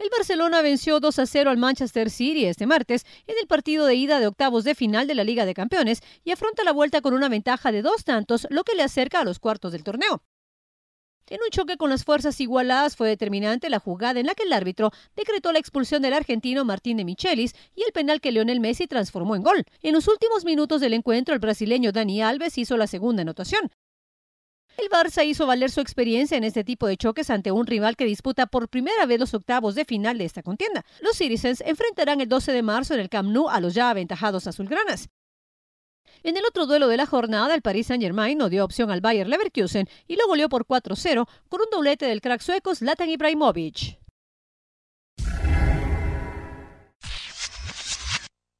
El Barcelona venció 2 a 0 al Manchester City este martes en el partido de ida de octavos de final de la Liga de Campeones y afronta la vuelta con una ventaja de dos tantos, lo que le acerca a los cuartos del torneo. En un choque con las fuerzas igualadas fue determinante la jugada en la que el árbitro decretó la expulsión del argentino Martín de Michelis y el penal que Lionel Messi transformó en gol. En los últimos minutos del encuentro, el brasileño Dani Alves hizo la segunda anotación. El Barça hizo valer su experiencia en este tipo de choques ante un rival que disputa por primera vez los octavos de final de esta contienda. Los Citizens enfrentarán el 12 de marzo en el Camp Nou a los ya aventajados azulgranas. En el otro duelo de la jornada, el Paris Saint-Germain no dio opción al Bayer Leverkusen y lo goleó por 4-0 con un doblete del crack sueco Zlatan Ibrahimovic.